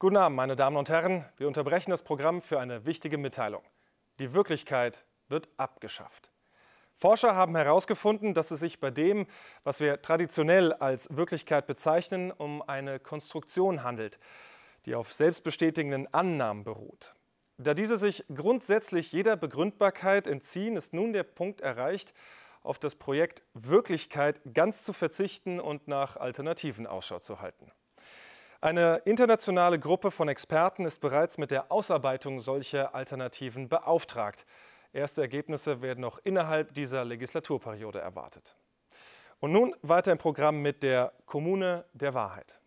Guten Abend, meine Damen und Herren. Wir unterbrechen das Programm für eine wichtige Mitteilung. Die Wirklichkeit wird abgeschafft. Forscher haben herausgefunden, dass es sich bei dem, was wir traditionell als Wirklichkeit bezeichnen, um eine Konstruktion handelt, die auf selbstbestätigenden Annahmen beruht. Da diese sich grundsätzlich jeder Begründbarkeit entziehen, ist nun der Punkt erreicht, auf das Projekt Wirklichkeit ganz zu verzichten und nach Alternativen Ausschau zu halten. Eine internationale Gruppe von Experten ist bereits mit der Ausarbeitung solcher Alternativen beauftragt. Erste Ergebnisse werden noch innerhalb dieser Legislaturperiode erwartet. Und nun weiter im Programm mit der Kommune der Wahrheit.